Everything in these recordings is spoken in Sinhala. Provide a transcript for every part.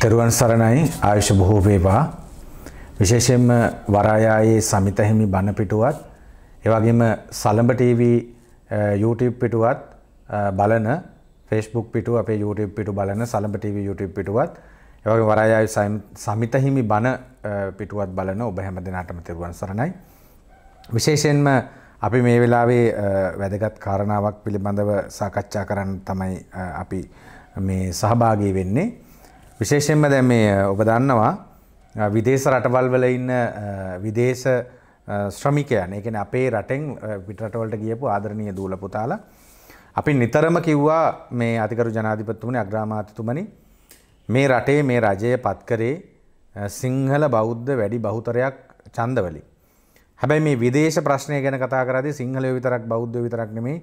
තෙරුවන් සරණයි ආයුෂ බොහෝ වේවා විශේෂයෙන්ම වරායායේ සමිත හිමි බණ පිටුවත් ඒ වගේම සලඹ TV YouTube පිටුවත් බලන Facebook පිටුව අපේ YouTube පිටු බලන සලඹ TV YouTube පිටුවත් ඒ වගේම වරායායේ සමිත හිමි බණ පිටුවත් බලන ඔබ හැම දිනාටම තෙරුවන් සරණයි විශේෂයෙන්ම අපි මේ වෙලාවේ වැදගත් කාරණාවක් පිළිබඳව සාකච්ඡා කරන්න තමයි අපි මේ සහභාගී වෙන්නේ විශේෂයෙන්ම දැ මේ ඔබ දන්නවා විදේශ රටවල් වල ඉන්න විදේශ ශ්‍රමිකයන් එකන අපේ රටෙන් පිටරටවලට ගියපු ආදරණය දූල පුතාලා අපි නිතරම කිව්වා මේ අතිකරු ජනාධිපත්තුමනි අග්‍රාමාතතුමනි මේ රටේ මේ රජය පත්කරේ සිංහල බෞද්ධ වැඩි බහුතරයක් චන්දවලි. හැබැයි මේ විදේශ ප්‍රශ්නය ගැන කතා කරදි සිංහලය විතරක් බෞද්ධ විතරක් නෙමේ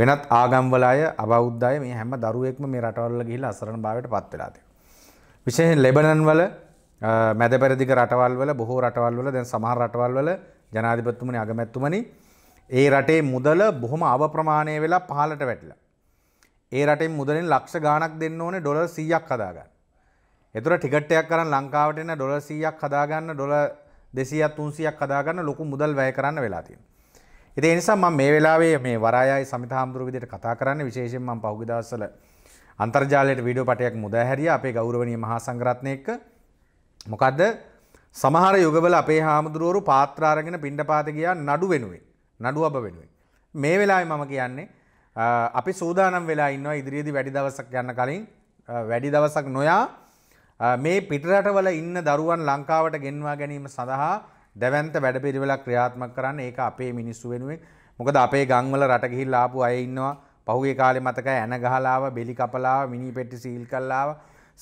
වෙනත් ආගම්වලාය අබෞද්ධය මේ හැම දරුවෙක්ම මේ රටවල්ල ගිහිලා අසරණ භාවයට පත් වෙලාද. විශයෙන් ලෙබනන් වල මැද පැරදික රටවල් වල බොහෝ රටවල් වල දැන් සමහ රටවල් වල ජනාධිපත්තුමනි අගමැත්තුමනි ඒ රටේ මුදල බොහොම අවප්‍රමාණය වෙලා පහලට වැටිලා. ඒ රටේ මුදලින් ලක්ෂ ගානක් දෙන්න ඕනේ ඩොලර් 100ක් හදාගන්න. එතකොට ටිකට් එකක් කරන් ලංකාවට එන ඩොලර් 100ක් හදාගන්න ඩොලර් 200ක් 300ක් හදාගන්න ලොකු මුදල් වැය කරන්න වෙලා තියෙනවා. ඉතින් ඒ නිසා මම මේ වෙලාවේ මේ වරායයි සමිත හාමුදුරුවෝ විදිහට කතා කරන්නේ විශේෂයෙන් මම පහුගිය දවස්වල අන්තර්ජාලයට වීඩියෝ පටයක් මුදහැරිය අපේ ගෞරවනීය මහා සංඝරත්නය එක්ක මොකද්ද සමහර යුගවල අපේ හාමුදුරුවරු පාත්‍ර අරගෙන පිණ්ඩපාත ගියා නඩු වෙනුවෙන් නඩු අප වෙනුවෙන් මේ වෙලාවේ මම කියන්නේ අපි සූදානම් වෙලා ඉන්නවා ඉදිරියේදී වැඩි දවසක් යන්න කලින් වැඩි දවසක් නොයා මේ පිටරටවල ඉන්න දරුවන් ලංකාවට ගෙන්වා ගැනීම සඳහා දැවන්ත වැඩපිරිවෙලක් ක්‍රියාත්මක කරන්න ඒක අපේ මිනිස්සු වෙනුවෙන් මොකද අපේ ගංවල රට ගිහිල්ලා ආපු අය ඉන්නවා පහුගේ කාලෙ මතක ඇන ගහලාව බෙලි කපලාව මිනි පෙට්ටි සීල් කල්ලාව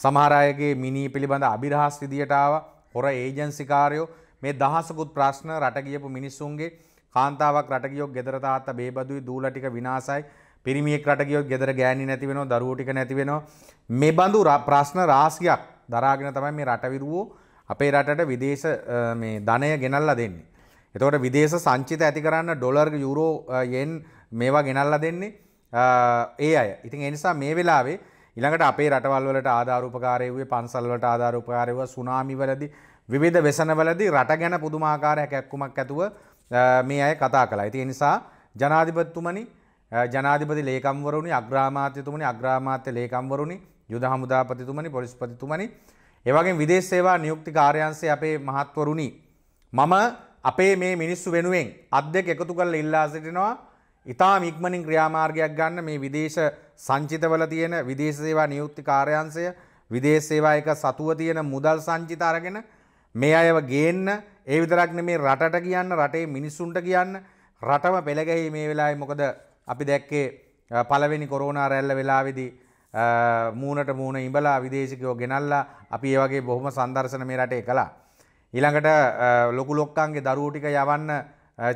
සමහරයගේ මිනී පිළිබඳ අභිරහස් විදියටාව හොර ඒජන්සිකාරයෝ මේ දහසකුත් ප්‍රශ්න රටගියපු මිනිස්සුන්ගේ කාන්තාවක් රටගියෝ ගෙදරතාත්ත බේබදුයි දූලටික විනාසයි පිරිමියෙක් රටගියෝ ගෙදර ගෑණි නැතිවෙන දරුවටික නැතිවෙනවා මේ බඳු ප්‍රශ්න රාසියක් දරාගෙන තමයි මේ රටවිරුවෝ අපේ රටට විදේශ ධනය ගෙනල්ල දෙන්නේ. එතකොට විදේශ සංචිත ඇති කරන්න ඩොලර් යුරෝ යෙන් මේවා ගෙනල්ලා දෙන්නේ ඒ අය ඉතින් එනිසා මේ වෙලාවේ ඉළඟට අපේ රටවල්වලට ආධාරූපකාරයවේ පන්සල්ලට ආධාරූපකාරයව සුනාමිවලදි විවිධ වෙසනවලදි රට ගැන පුදුමාකාරයක් ඇක්කුමක් ඇතුව මේ අය කතා කලා ඇති එනිසා ජනාධිපත්තුමනි ජනාධිපති ලේකම්වරුණි අග්‍රාමාත්‍යතුමනි අග්‍රාමාත්‍ය ලේකම්වරුණි යුද හමුදාපතිතුමනි පොලිස්පතිතුමනි ඒවගේ විදේශ සේවා නියුක්ති කාර්යන්සේ අපේ මහත්වරුණි මම අපේ මේ මිනිස්සු වෙනුවෙන් අධ්‍යක් එකතු කරලා ඉල්ලා සිටිනවා ඉතා මික්මනින් ක්‍රියාමාර්ගයක් ගන්න මේ විදේශ සංචිතවල තියෙන විදේශ සේවා නියුක්ති කාර්යාංශය විදේශ සේවා එක සතුව තියෙන මුදල් සංචිත අරගෙන මේ අයව ගේන්න ඒ විතරක් නෙමේ රටට කියන්න රටේ මිනිස්සුන්ට කියන්න රටම පෙළගැහි මේ වෙලාවේ මොකද අපි දැක්කේ පළවෙනි කොරෝනා රැල්ල වෙලාවේදී මූණට මූණ ඉඹලා විදේශිකයෝ ගෙනල්ලා අපි ඒ වගේ බොහොම සංදර්ශන මේ රටේ කළා. ඊළඟට ලොකු ලොක්කන්ගේ දරුවෝ ටික යවන්න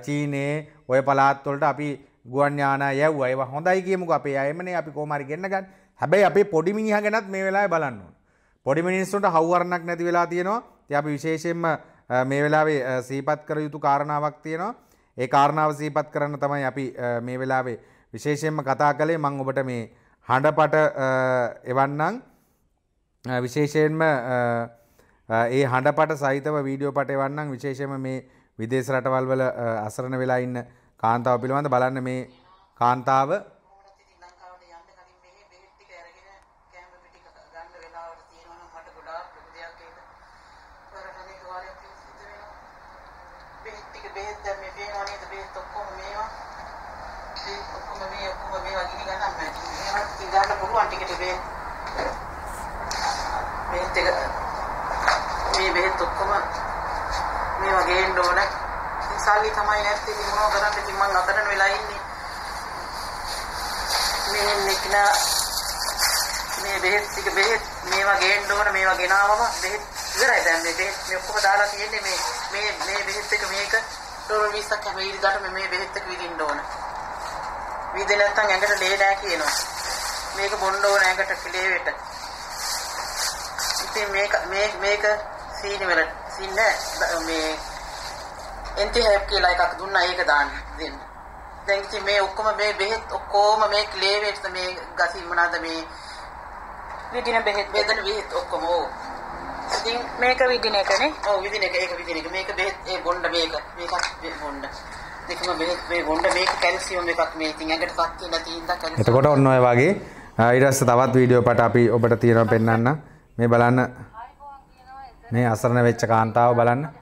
චීනයේ ඔය පළාත්වලට අපි ගුවන්්‍යාන යැව් අයව හොඳයි කියමුක අපේ අයමනේ අපි කෝමරි ගෙන්න්නගන්න හැබැයි අපේ පොඩිමිනිහ ගැනත් මේ වෙලා බලන්න. පොඩිමිනිස්සුන්ට හවරණක් නැති වෙලා තියෙනවා ති අපි විශේෂෙන්ම මේ වෙලාවේ සීපත් කර යුතු කාරණාවක් තියෙනවා ඒ කාරණාව සීපත් කරන්න තමයි අපි මේ වෙලාවේ විශේෂයෙන්ම කතා කළේ මං ඔබට මේ හඬපට එවන්නං විශේෂයෙන්ම ඒ හඬපට සහිතව වීඩියෝ පට එවන්නං විශේෂම මේ විදේශ රටවල් වල අසරණ වෙලා ඉන්න කාන්තාව පිළිබඳ බලන්න මේ කාන්තාව මේ බෙහෙත් ඔක්කොම මේවා ගේන්න ඕනේ සල්ලි තමයි නැත්තේ ඉතින් මොනව කරන්නද ඉතින් මං අතරන වෙලා ඉන්නේ මේ නිකන මේ බෙහෙත් ටික බෙහෙත් මේවා ගේන්න ඕන මේවා ගෙනාවම බෙහෙත් ඉවරයි දැන් මේ බෙහෙත් මේ ඔක්කොම දාලා තියෙන්නේ මේ මේ මේ බෙහෙත් එක මේක ඩොලර් 20ක් හැම ඉරිදාට මේ බෙහෙත් එක විදින්න ඕන විදේ නැත්තම් ඇඟට ලේ නැහැ කියනවා මේක බොන්න ඕන ඇඟට ලේවෙට ඉතින් මේක මේ මේක සීනි වල සින්න මේ එන්ටි හෙප් කියලා එකක් දුන්නා ඒක දාන්න දෙන්න. දැන් ඉතින් මේ ඔක්කොම මේ බෙහෙත් ඔක්කොම මේ ක්ලේවෙට්ස් මේ ගසි මොනවාද මේ විදින බෙහෙත් වේදන බෙහෙත් ඔක්කොම ඕ. ඉතින් මේක විදින එකනේ. ඔව් විදින එක ඒක විදින එක. මේක බෙහෙත් ඒ බොණ්ඩ මේක. මේකත් බොණ්ඩ. දෙකම බෙහෙත් මේ බොණ්ඩ මේක කැල්සියම් එකක් මේ ඉතින් ඇඟට පත් වෙන තින්දා කැල්සියම්. එතකොට ඔන්න ඔය වගේ ඊට පස්සේ තවත් වීඩියෝ පාට අපි ඔබට තියෙනවා පෙන්වන්න. මේ බලන්න. මේ අසරණ වෙච්ච කාන්තාව බලන්න.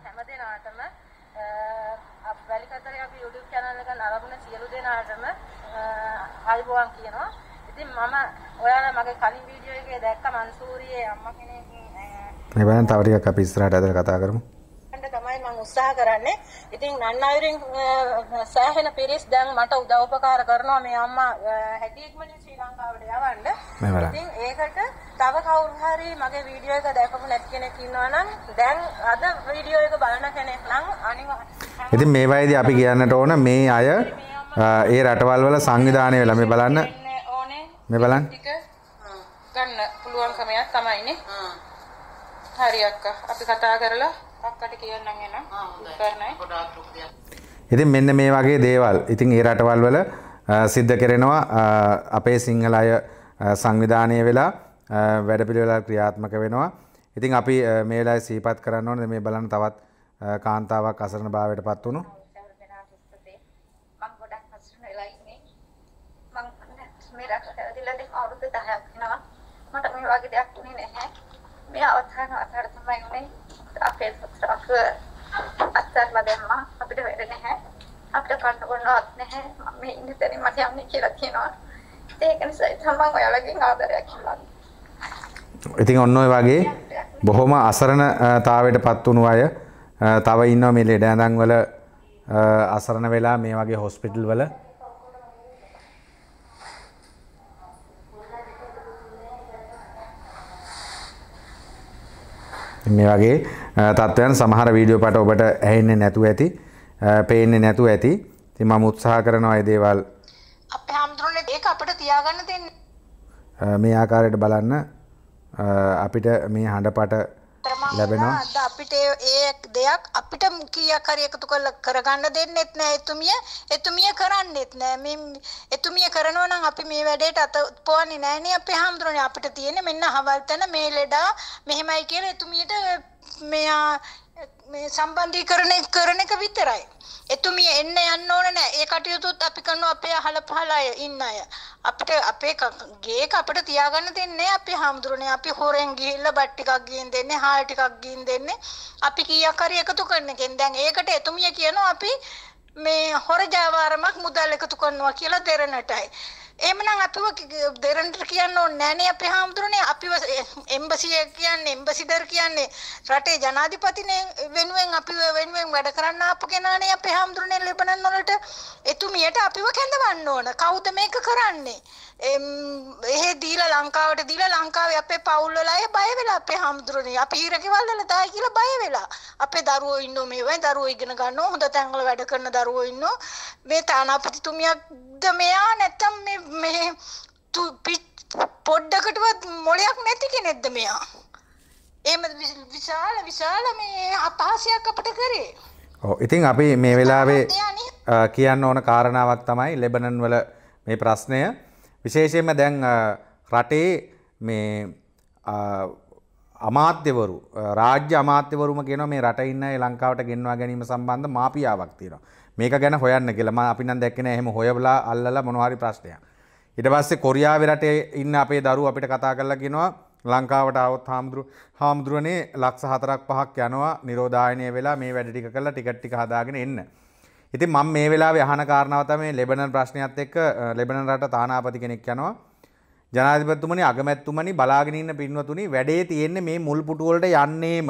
ගුවන් කියනවා. ඉතින් මම ඔයාලා මගේ කලින් වීඩියෝ එකේ දැක්ක මන්සූරියේ අම්මා කෙනෙක් මේ බලන්න තව ටිකක් අපි ඉස්සරහට ඇදලා කතා කරමු. අන්න තමයි මම උත්සාහ කරන්නේ. ඉතින් නන්නායුරින් සෑහෙන පිරිස් දැන් මට උදව් උපකාර කරනවා මේ අම්මා හැටික්මනේ ශ්‍රී ලංකාවට යවන්න. ඉතින් ඒකට තව කවුරු හරි මගේ වීඩියෝ එක දැකපු නැති කෙනෙක් ඉන්නවා නම් දැන් අද වීඩියෝ එක බලන කෙනෙක් නම් අනිවාර්යයෙන් ඉතින් මේ වයිදී අපි කියන්නට ඕන මේ අය ඒ රටවල් වල සංවිධානය වෙලා මේ බලන්න මේ බලන්න ගන්න පුළුවන් කමයක් තමයිනේ හරි අක්කා අපි කතා කරලා අක්කට කියන්නම් එන ඉතින් මෙන්න මේ වගේ දේවල් ඉතින් ඒ රටවල් වල සිද්ධ කරනවා අපේ සිංහල අය සංවිධානය වෙලා වැඩපිළිවෙලා ක්‍රියාත්මක වෙනවා. ඉතින් අපි මේ වෙලාවේ සීපත් කරන්න ඕනේ මේ බලන්න තවත් කාන්තාවක් අසරණ භාවයට පත් වුණා. වගේ දෙයක් වුණේ නැහැ. මේ අවධාන අතර තමයි උනේ අපේ පුත්‍රක අත්තරම දැම්මා අපිට වැඩ නැහැ. අපිට කන්න බොන්නවත් නැහැ. මම ඉන්න තැනින් මට යන්නේ කියලා කියනවා. ඒක නිසා තමයි ඔයාලගෙන් ආදරයක් ඉල්ලන්නේ. ඉතින් ඔන්න ඔය වගේ බොහොම අසරණතාවයටපත් වුණු අය තව ඉන්නවා මේ ලෙඩ ඇඳන් වල අසරණ වෙලා මේ වගේ හොස්පිටල් වල මේ වගේ තත්ත්වයන් සමහර වීඩියෝ පාට ඔබට ඇහෙන්නේ නැතුව ඇති පේන්නේ නැතුව ඇති ඉතින් මම උත්සාහ කරනවා ඒ දේවල් අපේ හැමතුරුනේ ඒක අපිට තියාගන්න දෙන්නේ මේ ආකාරයට බලන්න අපිට මේ හඬපට ලැබෙනවා අද අපිට ඒ දෙයක් අපිට කීයක් හරි එකතු කරලා කරගන්න දෙන්නෙත් නෑ එතුමිය එතුමිය කරන්නෙත් නෑ මේ එතුමිය කරනවා නම් අපි මේ වැඩේට අත පොවන්නේ නෑනේ අපේ හැමදෙරෝනේ අපිට තියෙන්නේ මෙන්න හවල් තැන මේ ලෙඩා මෙහෙමයි කියලා එතුමියට මෙයා මේ සම්බන්ධීකරණය කරන එක විතරයි. එතුමිය එන්න යන්න ඕන නෑ. ඒ කටයුතුත් අපි කරනවා අපේ අහල පහල අය ඉන්න අය. අපිට අපේ ගේක අපිට තියාගන්න දෙන්නේ අපි හාමුදුරනේ. අපි හොරෙන් ගිහිල්ලා බත් ටිකක් ගින් දෙන්නේ, හාල් ටිකක් ගින් දෙන්නේ. අපි කීයක් හරි එකතු කරන එකෙන්. දැන් ඒකට එතුමිය කියනවා අපි මේ හොර ජාවාරමක් මුදල් එකතු කරනවා කියලා දෙරණටයි. එමනම් අතුව දෙරන්ට කියන්න නෑනේ අප හාමුදුරනේ අපි එම්බසිය කියන්නේ එම්බසිදර් කියන්නේ රටේ ජනාධිපතිනය වෙනුවෙන් අපි වෙනුවෙන් වැඩ කරන්න අප කෙනනේ අප හාමුදුරනේ ලෙබනන් නොලට එතුමියට අපිව කැඳවන්න ඕන කෞද මේක කරන්නේ එහෙ දීල ලංකාවට දීල ලංකාව අපේ පවුල්ලලාය බය වෙලා අපේ හාමුදුරනේ අපි ඊරකිවල්ලල දායි කියලා බය වෙලා අපේ දරුවෝ ඉන්නෝ මේවයි දරුවෝ ඉගෙන ගන්නවා හොඳ තැන්වල වැඩ කරන දරුවෝ ඉන්නෝ මේ තානාපතිතුමියක් සුද්ද මෙයා නැත්තම් මේ මේ පොඩ්ඩකටවත් මොලයක් නැති කෙනෙක්ද මෙයා. එහෙම විශාල විශාල මේ අපහාසයක් අපිට කරේ. ඔව් ඉතින් අපි මේ වෙලාවේ කියන්න ඕන කාරණාවක් තමයි ලෙබනන් වල මේ ප්‍රශ්නය විශේෂයෙන්ම දැන් රටේ මේ අමාත්‍යවරු රාජ්‍ය අමාත්‍යවරුම කියන මේ රට ඉන්න ලංකාවට ගෙන්වා ගැනීම සම්බන්ධ මාපියාවක් තියෙනවා. මේක ගැන හොයන්න කියලා මම අපි නම් දැක්කේ නෑ එහෙම හොයවලා අල්ලලා මොනවාරි ප්‍රශ්නයක්. ඊට පස්සේ කොරියාවේ රටේ ඉන්න අපේ දරුවෝ අපිට කතා කරලා කියනවා ලංකාවට આવොත් හාමුදුරු හාමුදුරනේ ලක්ෂ 4ක් 5ක් යනවා නිරෝධායනය වෙලා මේ වැඩ ටික කරලා ටිකට් ටික හදාගෙන එන්න. ඉතින් මම මේ වෙලාවේ අහන කාරණාව තමයි ලෙබනන් ප්‍රශ්නයත් එක්ක ලෙබනන් රට තානාපති කෙනෙක් යනවා ජනාධිපතිතුමනි අගමැතිතුමනි බලාගෙන ඉන්න පින්වතුනි වැඩේ තියෙන්නේ මේ මුල් පුටුවලට යන්නේම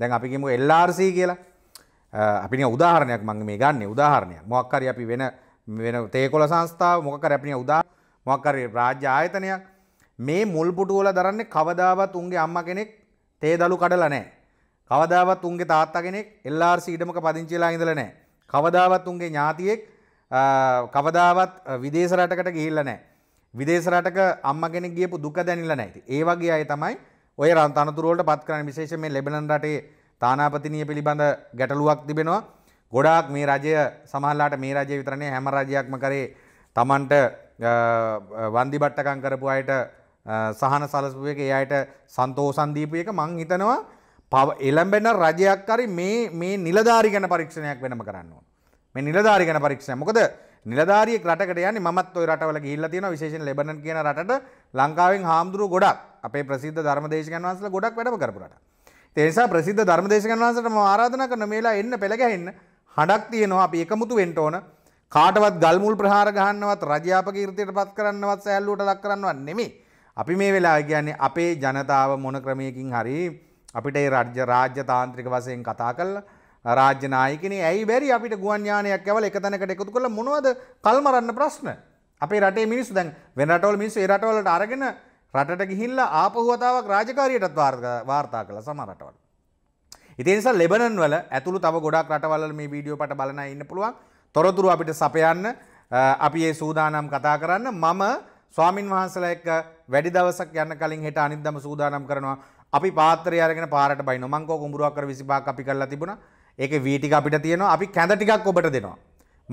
දැන් අපි කියමු LRC කියලා අපි උදාහරණයක් මං මේ ගන්න උදාහරණයක් මොක්කර අපි වෙන වෙන තේකොල සංස්ථාව මොකර අපින උදා මොක්කර රාජ්‍ය ආයතනයක් මේ මුල්පුටුවල දරන්නේ කවදාවත් උන්ගේ අම්ම කෙනෙක් තේ දළු කඩල නෑ. කවදාවත් උන්ගේ තාත්තා කෙනෙක් එල්ලාර් සීඩමක පදිංචිලා ඉඳල නෑ. කවදාවත් උන්ගේ ඥාතියෙක් කවදාවත් විදේශ රටකට ගිහිල්ල නෑ. විදේශ රටක අම්ම කෙනෙක් ගියපු දුක දැනිල්ල නැති. ඒ වගේ අය තමයි ඔය රන්තනතුරුවලට පත් කරන විශේෂ මේ ලැබෙනන් රටේ තානාපතිනය පිළිබඳ ගැටලුවක් තිබෙනවා. ගොඩාක් මේ රජය සමහල්ලාට මේ රජය විතරණය හැම රජයක්ම කරේ තමන්ට වන්දි බට්ටකං කරපු අයට සහන සලස්පුුව එක එයට සන්තෝසන්දීපයක මං හිතනවා පව එළඹෙන රජයක් කරි මේ නිලධාරි ගැන පරීක්ෂණයක් වෙනම කරන්නවා. මේ නිලධාරි ගැන පරීක්ෂණ මොකද නිලධාරිය රටකට යන මත් ඔය රටවල ගිල්ල තියෙන විශේෂෙන් ලබන කියන රට ලංකාවෙන් හාමුදුරුව ගොඩක් අපේ ප්‍රසිද්ධ ධර්මදේශකන් වන්සල ගොඩක් වැඩ කරපුරට. තේනිසා ප්‍රසිද්ධ ධර්මදේශකන් වහන්සටම ආරාධනා කරන මේලා එන්න පෙළගැහෙන්න හඬක් තියෙනවා අපි එකමුතු වෙන්න ඕන කාටවත් ගල්මුල් ප්‍රහාර ගහන්නවත් රජාපකීර්තියට පත් කරන්නවත් සෑල්ලුවට ලක් කරන්නවත් නෙමෙයි. අපි මේ වෙලාවේ කියන්නේ අපේ ජනතාව මොන ක්‍රමයකින් හරි අපිට ඒ රාජ්‍ය රාජ්‍ය තාන්ත්‍රික වශයෙන් කතා කරලා රාජ්‍ය නායකනේ ඇයි බැරි අපිට ගුවන් යානයක් ඇවල එක තැනකට එකතු කරලා මොනවද කල්මරන්න ප්‍රශ්න. අපේ රටේ මිනිස්සු දැන් වෙන රටවල මිනිස්සු ඒ රටවලට අරගෙන රටට ගිහිල්ල ආපහුවතාවක් රාජකාරයටත් වාර්තා කළ සමරටවල්. ඉතිනිස ලෙබනන් වල ඇතුළු තව ගොඩක් රටවල මේ වීඩියෝ පට බලන ඉන්න පුළුවන් තොරතුරු අපිට සපයන්න අපි ඒ සූදානම් කතා කරන්න මම ස්වාමින් වහන්සල එක්ක වැඩි දවසක් යන්න කලින් හෙට අනිදම සූදානම් කරනවා අපි පාත්‍රය අරගෙන පාරට බයි නොමංකෝ කුඹුරුවක්කර විසිපාක් අපි කරලා තිබුණ ඒක වීටික අපිට තියෙනවා අපි කැඳ ටිකක් ඔබට දෙනවා.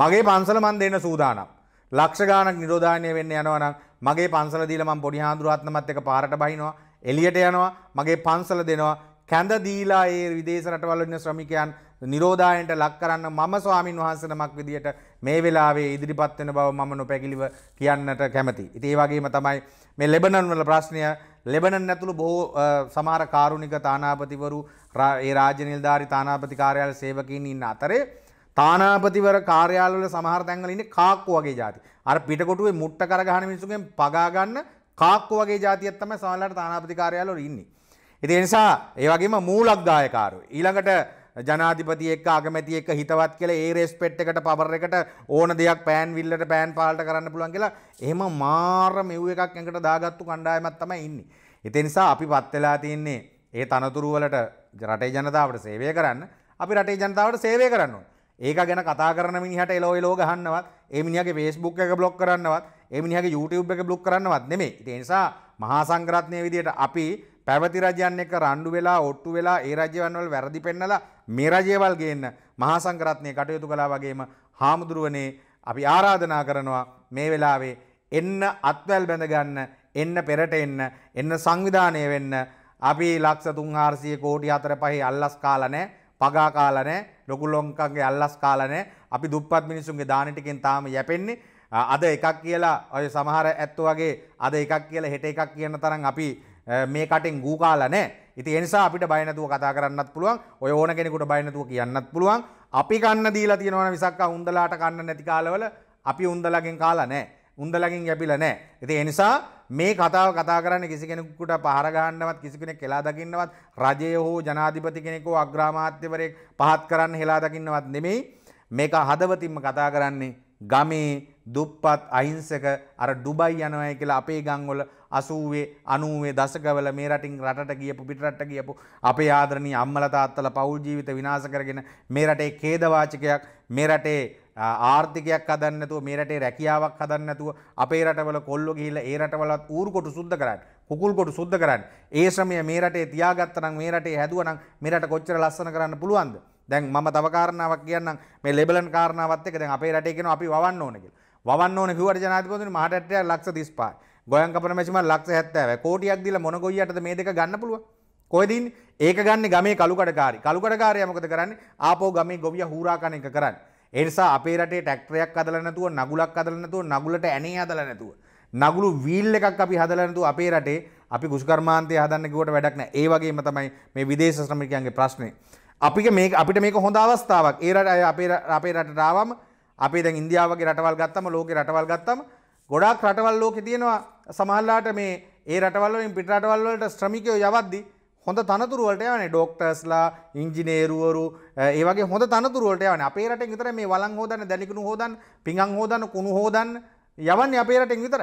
මගේ පන්සල මන් දෙන්න සූදානම්. ලක්ෂ ගානක් නිරෝධානය වෙන්න යනවනම් මගේ පන්සල දීලා මම පොඩි හාඳුරාත්නමත් එක පාරට බහිනවා එළියට යනවා මගේ පන්සල දෙනවා කැඳ දීලා ඒ විදේශ රටවල ඉන්න ශ්‍රමිකයන් නිරෝධායනට ලක් කරන්න මම ස්වාමින් වහන්සේනමක් විදියට මේ වෙලාවේ ඉදිරිපත් වෙන බව මම නොපැකිලිව කියන්නට කැමතියි. ඉතින් ඒ වගේම තමයි මේ ලෙබනන් වල ප්‍රශ්නය ලෙබනන් ඇතුළු බොහෝ සමහර කාරුණික තානාපතිවරු ඒ රාජ්‍ය නිලධාරී තානාපති කාර්යාලය සේවකීන් ඉන්න අතරේ තානාපතිවර කාර්යාලවල සමහර තැන්වල ඉන්නේ කාක්කු වගේ જાති. අර පිටකොටුවේ මුට්ට කරගහන මිනිස්සුගෙන් පගා ගන්න කාක්කු වගේ જાතියක් තමයි සමහරවිට තානාපති කාර්යාලවල ඉන්නේ. ඉතින් ඒ නිසා ඒ වගේම මූලක්දායකාරයෝ ඊළඟට ජනාධිපති එක්ක අගමැති එක්ක හිතවත් කියලා ඒ රෙස්පෙට් එකට පවර් එකට ඕන දෙයක් පෑන් විල්ලට පෑන් පාලට කරන්න පුළුවන් කියලා එහෙම මාර මෙව් එකක් ඇඟට දාගත්තු කණ්ඩායමක් තමයි ඉන්නේ. ඒ නිසා අපි පත් වෙලා තින්නේ ඒ තනතුරු වලට රටේ ජනතාවට සේවය කරන්න අපි රටේ ජනතාවට සේවය කරන්න ඕනේ. ඒක ගැන කතා කරන මිනිහට එලෝ එලෝ ගහන්නවත් ඒ මිනිහගේ Facebook එක බ්ලොක් කරන්නවත් ඒ මිනිහගේ YouTube එක බ්ලොක් කරන්නවත් නෙමෙයි ඒ නිසා මහා සංඝරත්නය විදියට අපි පැවති රජයන් එක රණ්ඩු වෙලා ඔට්ටු වෙලා ඒ රජයන් වල වැරදි පෙන්නලා මේ රජයවල් ගේන්න මහා සංඝරත්නය කටයුතු කළා වගේම හාමුදුරුවනේ අපි ආරාධනා කරනවා මේ වෙලාවේ එන්න අත්වැල් බැඳගන්න එන්න පෙරට එන්න එන්න සංවිධානය වෙන්න අපි ලක්ෂ තුන් හාරසිය කෝටි අතර පහි අල්ලස් කාලනෑ පගා කාලනෑ ලොකුලොංකගේ අල්ලස් කාලනෑ අපි දුප්පත් මිනිසුන්ගේ දානටිකෙන් තාම යැපෙන්නේ අද එකක් කියලා ඔය සමහර ඇත්තු වගේ අද එකක් කියලා හෙට එකක් කියන තරම් අපි මේ කටෙන් ගූ කාලනෑ ඉති එනිසා අපිට බයනතුව කතා කරන්නත් පුළුවන් ඔය ඕන කෙනෙකුට බයනතුව කියන්නත් පුළුවන් අපි කන්න දීලා තියෙනවන විසක්ක උන්දලාට කන්න නැති කාලවල අපි උන්දලගෙන් කාලා නෑ උන්දලකින් ගැපිල නෑ. ඇති එනිසා මේ කතාව කතා කරන්න කිසි කෙනෙකුට පහරගන්නවත් කිසි කෙනෙක් කෙලා දකින්නවත් රජය හෝ ජනාධිපති කෙනෙකෝ අග්‍රාමාත්‍යවරයෙක් පහත් කරන්න හෙලා දකින්නවත් නෙමෙයි මේක හදවතින්ම කතා කරන්නේ ගමේ දුප්පත් අහිංසක අර ඩුබයි යනවයි කියලා අපේ ගංවල අසූවේ අනුවේ දසකවල මේ රටින් රටට ගියපු පිටරට ගියපු අපේ ආදරණී අම්මල තාත්තල පවුල් ජීවිත විනාශ කරගෙන මේ රටේ ඛේදවාචකයක් මේ රටේ ආර්ථිකයක් හදන්න නැතුව මේ රටේ රැකියාවක් හදන්න නැතුව අපේ රටවල කොල්ලෝ ගිහිල්ලා ඒ රටවලත් ඌරු කොටු සුද්ධ කරන්න කුකුල් කොටු සුද්ධ කරන්න ඒ ශ්‍රමය මේ රටේ තියාගත්තනම් මේ රටේ හැදුවනම් මේ රට කොච්චර ලස්සන කරන්න පුළුවන්ද දැන් මම තව කාරණාවක් කියන්නම් මේ ලෙබලන් කාරණාවත් එක දැන් අපේ රටේ කියනවා අපි වවන්න ඕන කියලා. වවන්න ඕන කිව්වට ජනාධිපතිතුමනි මහා රටේ ලක්ෂ 35යි. ගෝයන් කපන මැචිම ලක්ෂ 70යි. කෝටියක් දීලා මොන ගොයියටද මේ දෙක ගන්න පුළුවන්? කොහෙද ඉන්නේ? ඒක ගන්න ගමේ කලුකඩකාරී. කලුකඩකාරයා මොකද කරන්නේ? ආපෝ ගමේ ගොවියා හූරා කන එක කරන්නේ. ඒ නිසා අපේ රටේ ට්‍රැක්ටරයක් හදලා නැතුව නගුලක් හදලා නැතුව නගුලට ඇනේ හදලා නැතුව නගුළු වීල් එකක් අපි හදලා නැතුව අපේ රටේ අපි කුෂ්කර්මාන්තය හදන්න කිව්වට වැඩක් නැහැ. ඒ වගේම තමයි මේ විදේශ ශ්‍රමිකයන්ගේ ප්‍රශ්නේ. අපි මේ අපිට මේක හොඳ අවස්ථාවක් ඒරට අය අපේ අපේ රටටාවම් අපේ දැන් ඉන්දියාවගේ රටවල් ගත්තම ලෝක රටවල් ගත්තම ගොඩාක් රටවල් ලෝක තියෙනවා සමහල්ලාට මේ ඒ රටවල්ලින් පිටරටවල්වලට ශ්‍රමිකයෝ යවද්දි හොඳ තනතුරුවලට යවන ඩොක්ටර්ස්ලා ඉංජිනේරුවරු ඒවගේ හොඳ තනතුරුවලට යවන අපේ රටෙන් විතර මේ වලං හෝදන්න දැලිකුණු හෝදන්න පිඟන් හෝදන්න කුණු හෝදන්න යවන්නේ අපේ රටෙන් විතර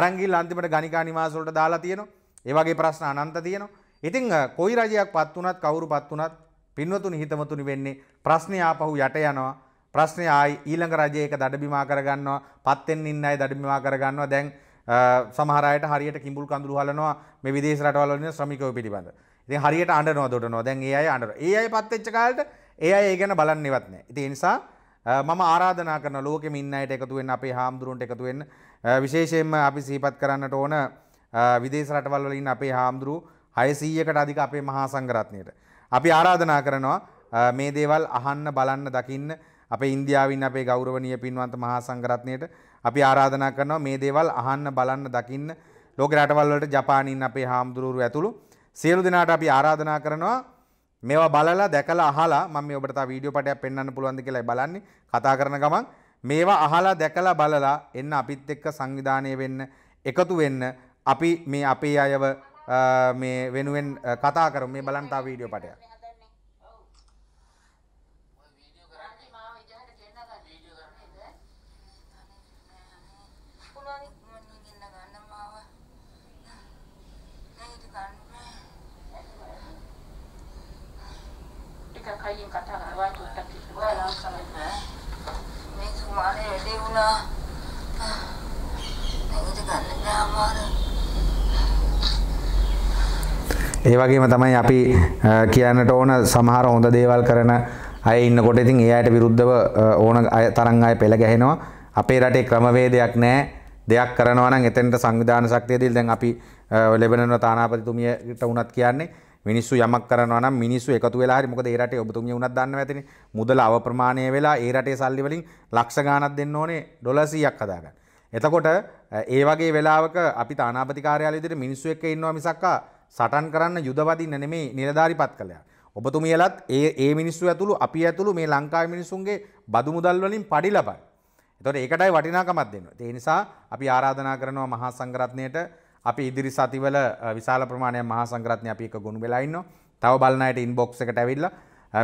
අරංගිල් අන්තිමට ගණිකා නිවාස වලට දාලා තියෙනවා ඒ වගේ ප්‍රශ්න අනන්ත තියෙනවා ඉතින් කොයි රජයක් පත් වුණත් කවුරු පත් වුණත් පින්වතුනි හිතමතුනි වෙන්නේ ප්‍රශ්නේ ආපහු යට යනවා. ප්‍රශ්නේ ආයි ඊළඟ රජයේ එක දඩබිමා කරගන්නවා. පත් වෙන්න ඉන්න අය දඩබිමා කරගන්නවා. දැන් සමහර අයට හරියට කිඹුල් කඳුළු හලනවා මේ විදේශ රටවල ඉන්න ශ්‍රමිකයෝ පිළිබඳ. ඉතින් හරියට අඬනවා දොඩනවා. දැන් ඒ අය අඬනවා. ඒ අය පත් වෙච්ච කාලෙට ඒ අය ඒ ගැන බලන්නේවත් නැහැ. ඉතින් ඒ නිසා මම ආරාධනා කරන ලෝකෙම ඉන්න අයට එකතු වෙන්න අපේ හාමුදුරුවන්ට එකතු වෙන්න විශේෂයෙන්ම අපි සිහිපත් කරන්නට ඕන විදේශ රටවල් වල ඉන්න අපේ හාමුදුරු 600කට අධික අපේ මහා සංඝරත්නයට අපි ආරාධනා කරනවා මේ දේවල් අහන්න බලන්න දකින්න අපේ ඉන්දියාවින් අපේ ගෞරවනීය පින්වන්ත මහා සංඝරත්නයට අපි ආරාධනා කරනවා මේ දේවල් අහන්න බලන්න දකින්න ලෝක රටවල් වලට ජපානින් අපේ හාමුදුරුවෝ ඇතුළු සියලු දෙනාට අපි ආරාධනා කරනවා මේවා බලලා දැකලා අහලා මම මේ ඔබට තව වීඩියෝ පටයක් පෙන්වන්න පුළුවන්ද කියලායි බලන්නේ කතා කරන ගමන් මේවා අහලා දැකලා බලලා එන්න අපිත් එක්ක සංවිධානය වෙන්න එකතු වෙන්න අපි මේ අපේ අයව මේ වෙනුවෙන් කතා කරු මේ බලන්තා වීඩියෝ පටයක්. ඒ වගේම තමයි අපි කියන්නට ඕන සමහර හොඳ දේවල් කරන අය ඉන්නකොට ඉතින් ඒ අයට විරුද්ධව ඕන තරම් අය පෙළ ගැහෙනවා. අපේ රටේ ක්‍රමවේදයක් නැහැ. දෙයක් කරනවා නම් එතනට සංවිධාන ශක්තිය දීලා දැන් අපි ලෙබනන තානාපතිතුමියට වුණත් කියන්නේ මිනිස්සු යමක් කරනවා නම් මිනිස්සු එකතු වෙලා හරි මොකද ඒ රටේ ඔබතුමිය වුණත් දන්නව ඇතිනේ මුදල අවප්‍රමාණය වෙලා ඒ රටේ සල්ලි වලින් ලක්ෂ ගාණක් දෙන්න ඕනේ ඩොලර් 100ක් හදාගන්න. එතකොට ඒ වගේ වෙලාවක අපි තානාපති කාර්යාලය විදිහට මිනිස්සු එක්ක ඉන්නවා මිසක්කා සටන් කරන්න යුදවදින්න නෙමේ නිලධාරිපත් කළයා. ඔබතුමියලත් ඒ ඒ මිනිස්සු ඇතුළු අපි ඇතුළු මේ ලංකා මිනිසුන්ගේ බදු මුදල් වලින් පඩි ලබයි. එතකොට ඒකටයි වටිනාකමක් දෙන්න. ඒ නිසා අපි ආරාධනා කරනවා මහා සංඝරත්නයට අපි ඉදිරි සතිවල විශාල ප්‍රමාණයක් මහා සංඝරත්නය අපි එක ගොනු වෙලා ඉන්නවා. තව බලන අයට ඉන්බොක්ස් එකට ඇවිල්ලා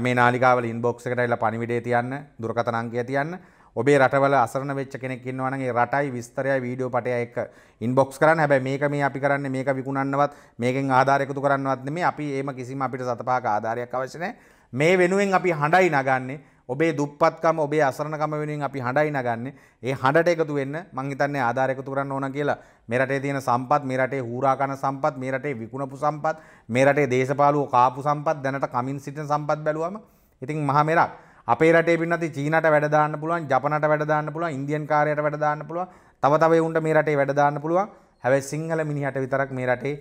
මේ නාලිකාවල ඉන්බොක්ස් එකට ඇවිල්ලා පණිවිඩය තියන්න, දුරකථන අංකය තියන්න. ඔබේ රටවල අසරණ වෙච්ච කෙනෙක් ඉන්නවා නම් ඒ රටයි විස්තරයයි වීඩියෝ පටය එක්ක ඉන්බොක්ස් කරන්න. හැබැයි මේක මේ අපි කරන්නේ මේක විකුණන්නවත් මේකෙන් ආධාර එකතු කරන්නවත් නෙමෙයි. අපි ඒම කිසිම අපිට සතපහක ආධාරයක් අවශ්‍ය නැහැ. මේ වෙනුවෙන් අපි හඬයි නගන්නේ. ඔබේ දුප්පත්කම ඔබේ අසරණකම වෙනුවෙන් අපි හඬයි නගන්නේ. ඒ හඬට එකතු වෙන්න මං හිතන්නේ ආධාර එකතු කරන්න ඕන කියලා. මේ රටේ තියෙන සම්පත්, මේ රටේ හූරාකන සම්පත්, මේ රටේ විකුණපු සම්පත්, මේ රටේ දේශපාලුවෝ කාපු සම්පත්, දැනට කමින් සිටින සම්පත් බැලුවම ඉතින් මහා මෙරක්. අපේ රටේ පින්නති චීනට වැඩදාන්න පුළුවන් ජපනට වැඩදාන්න පුළුවන් ඉන්දියන් කාරයට වැඩදාන්න පුළුවන් තව තව උන්ට මේ රටේ වැඩදාන්න පුළුවන් හැබැයි සිංහල මිනිහට විතරක් මේ රටේ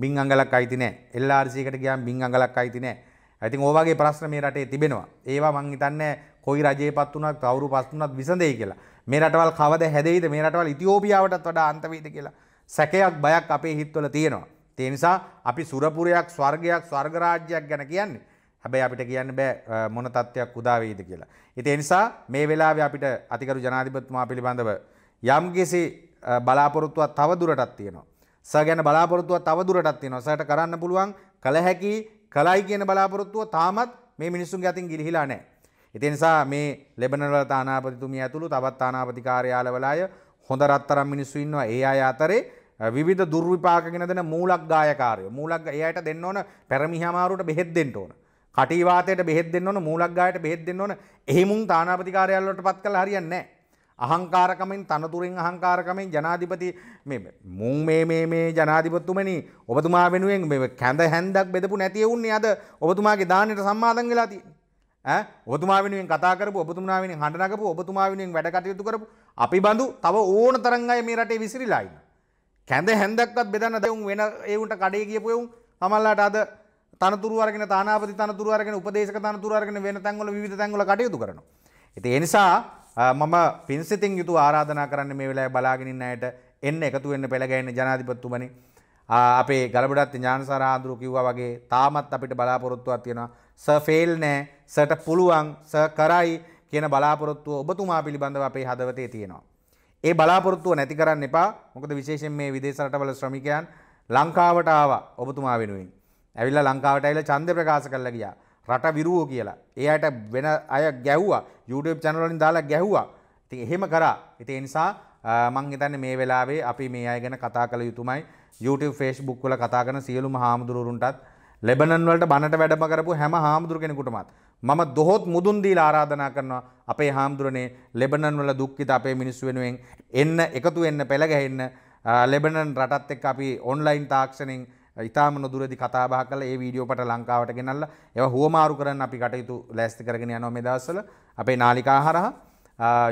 බිං අඟලක් අයිති නෑ LRC එකට ගියාම බිං අඟලක් අයිති නෑ ඉතින් ඕවාගේ ප්‍රශ්න මේ රටේ තිබෙනවා. ඒවා මං හිතන්නේ කොයි රජයකපත් උනත් කවුරු පත් උනත් විසඳෙයි කියලා. මේ රටවල් කවද හැදෙයිද? මේ රටවල් ඉතිෝපියාවටත් වඩා අන්ත වෙයිද කියලා. සැකයක් බයක් අපේ හිතවල තියෙනවා. ඒ නිසා අපි සුරපුරයක්, ස්වර්ගයක්, ස්වර්ග රාජ්‍යයක් ගැන කියන්නේ හැබැයි අපිට කියන්න බෑ මොන තත්ත්වයක් උදා වේද කියලා. ඉතින් ඒ නිසා මේ වෙලාවේ අපිට අතිගරු ජනාධිපතිතුමා පිළිබඳව යම් කිසි බලාපොරොත්තුවක් තව දුරටත් තියෙනවා. සර් ගැන බලාපොරොත්තුවක් තව දුරටත් තියෙනවා. සර්ට කරන්න පුළුවන් කල හැකි කලයි කියන බලාපොරොත්තුව තාමත් මේ මිනිස්සුන්ගේ අතින් ගිලිහිලා නැහැ. ඉතින් නිසා මේ ලෙබනන් වල තානාපතිතුමිය ඇතුළු තවත් තානාපති කාර්යාලවල අය හොඳ රත්තරන් මිනිස්සු ඉන්නවා. ඒ අය අතරේ විවිධ දුර්විපාක ගෙන දෙන මූලක් ගායකාරයෝ. මූලක් ඒ අයට දෙන්න ඕන පැරමිහාමාරුවට බෙහෙත් දෙන්න ඕන. කටීවාතයට බෙහෙත් දෙන්න ඕන මූලක්ගායට බෙහෙත් දෙන්න ඕන එහෙමුන් තානාපතිකාරයල්ලට පත් කළ හරියන්න අහංකාරකමින් තනතුරින් අහංකාරකමින් ජනාධිපති මුං මේ මේ මේ ජනාධිපත්තුමනි ඔබතුමා වෙනුවෙන් මෙ කැඳ හැන්දක් බෙදපු නැතිවුන්නේ අද ඔබතුමාගේ දානයට සම්මාධන් වෙලාති ඔබතුමා වෙනුවෙන් කතාකරපු ඔබතුමා වෙනින් හඬනකපු ඔබතුමා වෙනුවෙන් වැඩ කටයුතු කරපු අපි බඳු තව ඕන තරං අය මේ රටේ විසිරිලා ඉන්න කැඳ හැන්දක්වත් බෙදන්න දෙවුන් වෙන ඒවුන්ට කඩේ කියපු එවුන් තමල්ලාට අද තනතුරු අරගෙන තානාපති තනතුරු අරගෙන උපදේශක තනතුරු අරගෙන වෙන තැන්වල විවිධ තැන්වල කටයුතු කරනවා. ඉතින් ඒ නිසා මම පින්සිතින් යුතු ආරාධනා කරන්නේ මේ වෙලාවේ බලාගෙන ඉන්න අයට එන්න එකතු වෙන්න පෙළගැහෙන ජනාධිපතිතුමනි අපේ ගලබඩත් ඥානසාර ආඳුරු කිව්වා වගේ තාමත් අපිට බලාපොරොත්තුවක් තියෙනවා සර් ෆේල් නෑ සර්ට පුළුවන් සර් කරයි කියන බලාපොරොත්තුව ඔබතුමා පිළිබඳව අපේ හදවතේ තියෙනවා. ඒ බලාපොරොත්තුව නැති කරන්න එපා. මොකද විශේෂයෙන් මේ විදේශ රටවල ශ්‍රමිකයන් ලංකාවට ආවා ඔබතුමා වෙනුවෙන්. ඇවිල්ලා ලංකාවට ඇවිල්ලා ඡන්දය ප්‍රකාශ කරලා ගියා. රට විරුවෝ කියලා. ඒ අයට වෙන අය ගැහුවා. YouTube channel වලින් දාලා ගැහුවා. ඉතින් එහෙම කරා. ඉතින් ඒ නිසා මං හිතන්නේ මේ වෙලාවේ අපි මේ අය ගැන කතා කළ යුතුමයි. YouTube Facebook වල කතා කරන සියලුම හාමුදුරුවරුන්ටත් ලෙබනන් වලට බණට වැඩම කරපු හැම හාමුදුරු කෙනෙකුටමත් මම දොහොත් මුදුන් දීලා ආරාධනා කරනවා අපේ හාමුදුරනේ ලෙබනන් වල දුක්ඛිත අපේ මිනිස්සු වෙනුවෙන් එන්න එකතු වෙන්න පෙළ ගැහෙන්න ලෙබනන් රටත් එක්ක අපි ඔන්ලයින් තාක්ෂණයෙන් ඉතාම නොදුරදි කතාබා කල ඒ වීඩියෝපට ලංකාවට ගෙනල්ල එව හුවමාරු කරන්න අපි කටයුතු ලැස්ති කරගෙන යනො මෙදවසල අපේ නාලිකා හරහා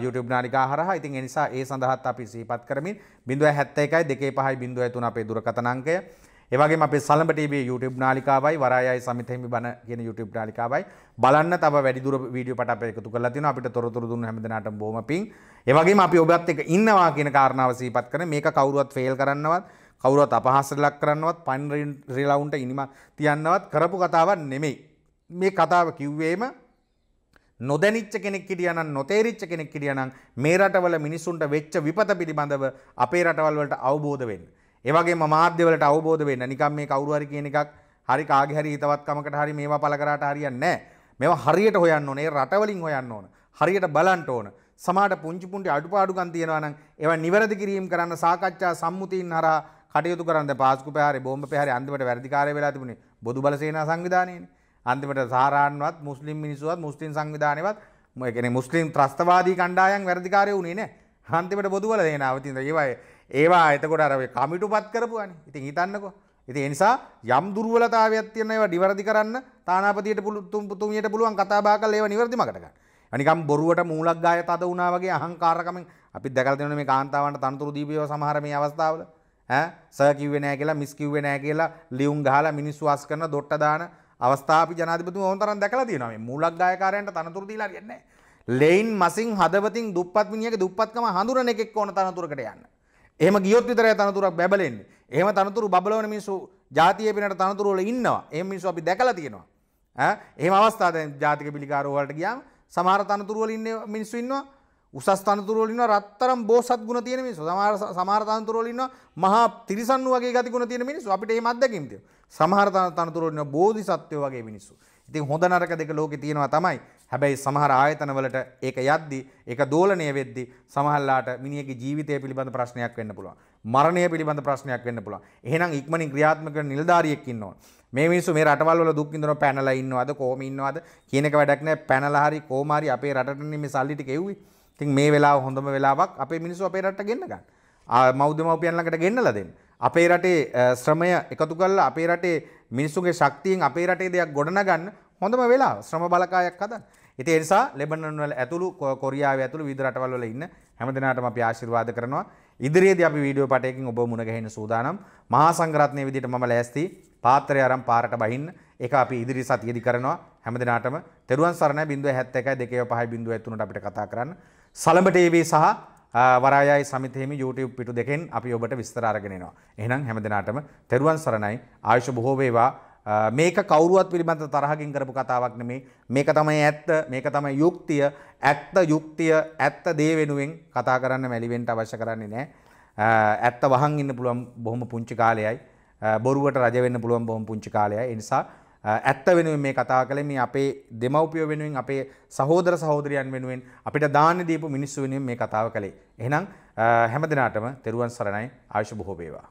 YouTube නාලිකා හරහා ඉතින් එනිසා ඒ සඳහත් අපි සීපත් කරමින් බිඳුව හැත්ත එකයි දෙකේ පහයි බිඳුව ඇතුන අපේ දුරකතනංකය ඒවගේ අපේ සලඹටේ YouTube නාලිකාවයි වරායයි සමිතෙහිමි බණ කියන YouTube නාලිකාවයි බලන්න තව වැඩිදුර වීඩියෝ පට අපේ එකතු කරලා තිනවා අපිට තොරතුරු දුන්න හැමදෙනාටම බොහොම පිං ඒ වගේම අපි ඔබත් එක්ක ඉන්නවා කියන කාරණාව සිහිපත් කරන මේක කවුරුවත් ෆේල් කරන්නවත් කවුරුවත් අපහසට ලක් කරන්නවත් පන් රිලවුන්ට ඉනිම තියන්නවත් කරපු කතාවක් නෙමෙයි. මේ කතාව කිව්වේම නොදැනිච්ච කෙනෙක් හිටියනම් නොතේරිච්ච කෙනෙක් හිටියනම් මේ රටවල මිනිසුන්ට වෙච්ච විපත පිළිබඳව අපේ රටවල් වලට අවබෝධ වෙන්න. ඒ වගේම මාධ්‍ය වලට අවබෝධ වෙන්න. නිකම් මේ කවුරු හරි කියන එකක් හරි කාගේ හරි හිතවත්කමකට හරි මේවා පළ කරාට හරියන්නේ නැහැ. මේවා හරියට හොයන්න ඕනේ. රටවලින් හොයන්න ඕන. හරියට බලන්න ඕන. සමහරට පුංචි පුංචි අඩුපාඩුකම් තියෙනවා නම් ඒවා නිවැරදි කිරීම කරන්න සාකච්ඡා සම්මුතීන් හරහා කටයුතු කරන්න පාස්කු පහරි බෝම්බ පහරි අන්තිමට වැරදිකාරය වෙලා තිබුණේ බොදු බලසේනා සංවිධානයනේ. අන්තිමට සාරාන්වත් මුස්ලිම් මිනිස්සුවත් මුස්ලිම් සංවිධානයවත් මේ කියන්නේ මුස්ලිම් ත්‍රස්තවාදී කණ්ඩායම් වැරදිකාරය වුණේ නෑ. අන්තිමට බොදු බලසේනාව තියෙන ඒවා ඒවා එතකොට අර කමිටුපත් කරපුවානේ. ඉතින් හිතන්නකෝ. ඉතින් ඒ නිසා යම් දුර්වලතාවයක් තියෙන ඒවා නිවැරදි කරන්න තානාපතියට තුමියට පුළුවන් කතා බහ කරලා ඒවා නිවැරදිම කරගන්න. අනිකම් බොරුවට මූලක් ගාය තද වුණා වගේ අහංකාරකමෙන් අපි දැකලා තියෙනවා මේ කාන්තාවන්ට තනතුරු දීපේව සමහර මේ අවස්ථාවල. සකිවේ නෑ කියලා මිස්කිවේ නෑ කියලා ලියුම් ගහලා මිනිස්සු අස් කරන දොට්ට දාන අවස්ථාපි ජනාධිපතිතුමා ඕන තරම් දැකලා තියෙනවා මේ මූලක් දායකාරයන්ට තනතුරු දීලා හරියන්නේ නැහැ ලේන් මසින් හදවතින් දුප්පත් මිනිහගේ දුප්පත්කම හඳුනන එකෙක් ඕන තනතුරකට යන්න එහෙම ගියොත් විතරයි තනතුරක් බැබලෙන්නේ එහෙම තනතුරු බබලවන මිනිස්සු ජාතිය පිනට තනතුරු වල ඉන්නවා එහෙම මිනිස්සු අපි දැකලා තියෙනවා ඈ එහෙම අවස්ථා දැන් ජාතික පිළිකාරෝ වලට ගියාම සමහර තනතුරු වල ඉන්නේ මිනිස්සු ඉන්නවා උසස් තනතුරලින්න රත්තරම් බෝසත් ගුණ තියෙන මිනිස්සු සමහර සමහර තනතුරලින්න මහා තිරිසන් වගේ ගති ගුණ තියෙන මිනිස්සු අපිට එහෙම අත්දැකීම් තියෙනවා. සමහර තනතුරලින්න බෝධිසත්වයෝ වගේ මිනිස්සු. ඉතින් හොඳ නරක දෙක ලෝකේ තියෙනවා තමයි. හැබැයි සමහර ආයතන වලට ඒක යද්දි ඒක දෝලණය වෙද්දි සමහරලාට මිනිහගේ ජීවිතය පිළිබඳ ප්‍රශ්නයක් වෙන්න පුළුවන්. මරණය පිළිබඳ ප්‍රශ්නයක් වෙන්න පුළුවන්. එහෙනම් ඉක්මනින් ක්‍රියාත්මක කරන නිලධාරියෙක් ඉන්න ඕන. මේ මිනිස්සු මේ රටවල් වල දුක් විඳිනවා පැනලා ඉන්නවද කොහොම ඉන්නවද කියන එක වැඩක් නැහැ. පැනලා හරි කොහොම හරි අපේ රටටනේ මේ සල්ලි ටික එව්වේ. තින් මේ වෙලා හොඳම වෙලාවක් අපේ මිනිස්සු අපේ රට ගෙන්න්න ගන්න මෞද්‍යමවපියන් ළඟට ගෙන්නල දෙන්න. අපේ රටේ ශ්‍රමය එකතු කල්ල අපේ රටේ මිනිස්සුගේ ශක්තියෙන් අපේ රටේ දෙයක් ගොඩන ගන්න හොඳම වෙලා ශ්‍රම බලකායක් හදන්න. ඉති එනිසා ලෙබනන්වල ඇතුළු කොරියාව ඇතුළු විදරටවල්ල ඉන්න හැමදිනාටම අපි ආශිර්වාද කරනවා ඉදිරියේද අපි වීඩියෝ පටයකින් ඔබ මුණගැහෙන සූදානම් මහා සංග්‍රත්නය විදිට මම ලෑස්ති පාත්‍රය අරම් පාරට බහින්න එක අපි ඉදිරි සතියදි කරනවා හැමදිනාටම තෙරුවන් සරණ බිඳුව හැත්ත එකයි දෙකව පහයි බිඳුව ඇතුනට අපිට කතා කරන්න සලඹටේවී සහ වරායයි සමිතෙම YouTube පිටු දෙකෙන් අපි ඔබට විස්තරාරගෙනවා. එහෙනම් හැම දිනාටම තෙරුවන් සරණයි ආයුෂ බොහෝ වේවා. මේක කවුරුවත් පිළිබඳ තරහකින් කරපු කතාවක් නෙමේ. මේක තමයි ඇත්ත, මේක තමයි යුක්තිය, ඇත්ත යුක්තිය, ඇත්ත දේ වෙනුවෙන් කතා කරන්න මැලිවෙන්න අවශ්‍ය කරන්නේ නැහැ. ඇත්ත වහන් ඉන්න පුළුවන් බොහොම පුංචි කාලයයි. බොරුවට රජ වෙන්න පුළුවන් බොහොම පුංචි කාලයයි. ඒ නිසා ඇත්ත වෙනුවෙන් මේ කතා කළේ මේ අපේ දෙමව්පිය වෙනුවෙන් අපේ සහෝදර සහෝදරයන් වෙනුවෙන් අපිට දාන්න දීපු මිනිස්සු වෙනුවෙන් මේ කතාව කළේ. එහෙනම් හැම දිනාටම තෙරුවන් සරණයි ආයුෂ බොහෝ වේවා.